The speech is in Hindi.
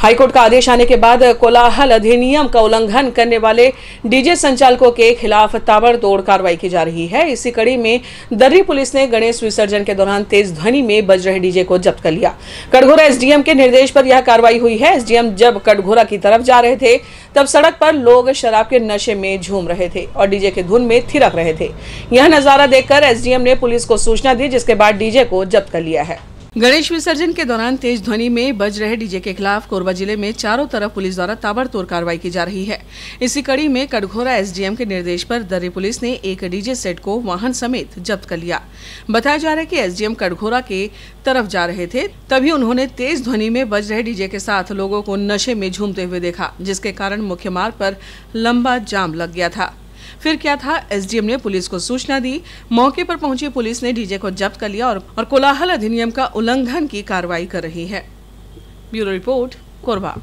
हाईकोर्ट का आदेश आने के बाद कोलाहल अधिनियम का उल्लंघन करने वाले डीजे संचालकों के खिलाफ ताबड़तोड़ कार्रवाई की जा रही है इसी कड़ी में दर्री पुलिस ने गणेश विसर्जन के दौरान तेज ध्वनि में बज रहे डीजे को जब्त कर लिया कटघोरा एसडीएम के निर्देश पर यह कार्रवाई हुई है एसडीएम जब कटघोरा की तरफ जा रहे थे तब सड़क पर लोग शराब के नशे में झूम रहे थे और डीजे के धुन में थिरक रहे थे यह नजारा देखकर एसडीएम ने पुलिस को सूचना दी जिसके बाद डीजे को जब्त कर लिया है गणेश विसर्जन के दौरान तेज ध्वनि में बज रहे डीजे के खिलाफ कोरबा जिले में चारों तरफ पुलिस द्वारा ताबड़तोड़ कार्रवाई की जा रही है इसी कड़ी में कटघोरा एसडीएम के निर्देश पर दर्री पुलिस ने एक डीजे सेट को वाहन समेत जब्त कर लिया बताया जा रहा है कि एसडीएम कटघोरा के तरफ जा रहे थे तभी उन्होंने तेज ध्वनि में बज रहे डीजे के साथ लोगों को नशे में झूमते हुए देखा जिसके कारण मुख्य मार्ग पर लंबा जाम लग गया था फिर क्या था एसडीएम ने पुलिस को सूचना दी मौके पर पहुंची पुलिस ने डीजे को जब्त कर लिया और, और कोलाहल अधिनियम का उल्लंघन की कार्रवाई कर रही है ब्यूरो रिपोर्ट कोरबा